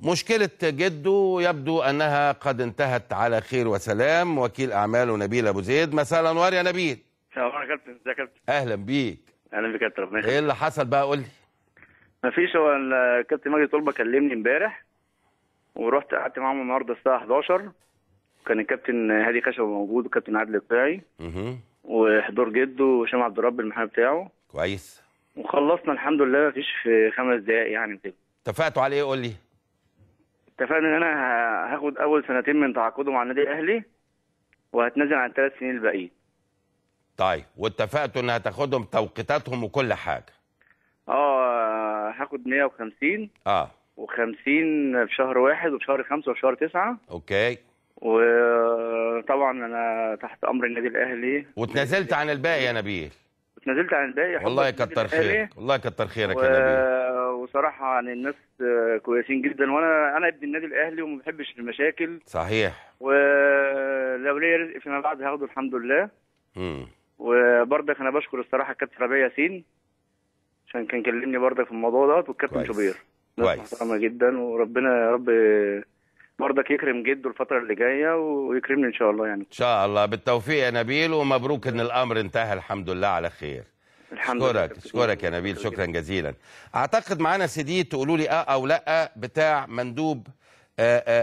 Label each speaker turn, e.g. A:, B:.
A: مشكلة جده يبدو أنها قد انتهت على خير وسلام وكيل أعماله نبيل أبو زيد مساء الأنوار يا نبيل مساء
B: يا كابتن ازيك يا كابتن
A: أهلا بيك
B: أهلا بيك يا كابتن ربنا إيه اللي حصل بقى قول لي مفيش هو الكابتن مجدي طلبة كلمني امبارح ورحت قعدت معاهم النهارده الساعة 11 كان الكابتن هادي خشب موجود والكابتن عادل القيعي وحضور جده وهشام عبد الرب المحامي بتاعه كويس وخلصنا الحمد لله مفيش في خمس دقايق يعني كده
A: اتفقتوا على ايه قول لي؟
B: اتفقنا ان انا هاخد اول سنتين من تعاقده مع النادي الاهلي وهتنازل عن الثلاث سنين الباقيين طيب
A: واتفقتوا ان هتاخدهم توقيتاتهم وكل حاجه
B: اه هاخد 150 اه و50 في شهر واحد وفي شهر خمسة وفي شهر تسعة اوكي وطبعا انا تحت امر النادي الاهلي
A: وتنازلت عن الباقي يا نبيل
B: اتنازلت عن الباقي والله يكتر خيرك
A: والله يكتر خيرك و... يا نبيل
B: وصراحه يعني الناس كويسين جدا وانا انا ابن النادي الاهلي وما بحبش المشاكل
A: صحيح
B: ولو ليا رزق فيما بعد هاخده الحمد لله امم وبرضك انا بشكر الصراحه الكابتن ربيع ياسين عشان كان كلمني برضك في الموضوع دوت والكابتن شوبير كويس محترمه جدا وربنا يا رب برضك يكرم جده الفترة اللي جاية ويكرمني إن شاء الله يعني إن
A: شاء الله بالتوفيق يا نبيل ومبروك إن الأمر انتهى الحمد لله على خير الحمد لله شكرك شكرك يا نبيل شكرا جزيلا اعتقد معانا سي دي تقولوا لي اه او لا آه، بتاع مندوب آه، آه،